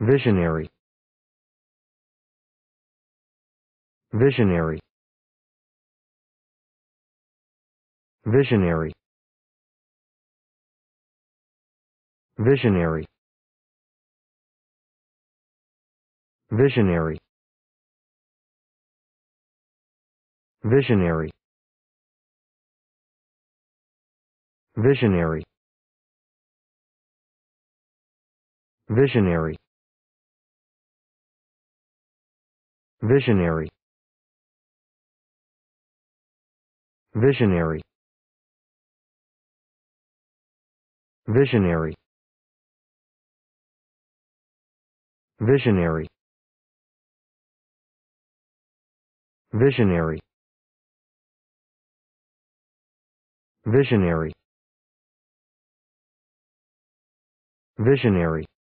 visionary visionary visionary visionary visionary visionary visionary visionary Visionary Visionary Visionary Visionary Visionary Visionary Visionary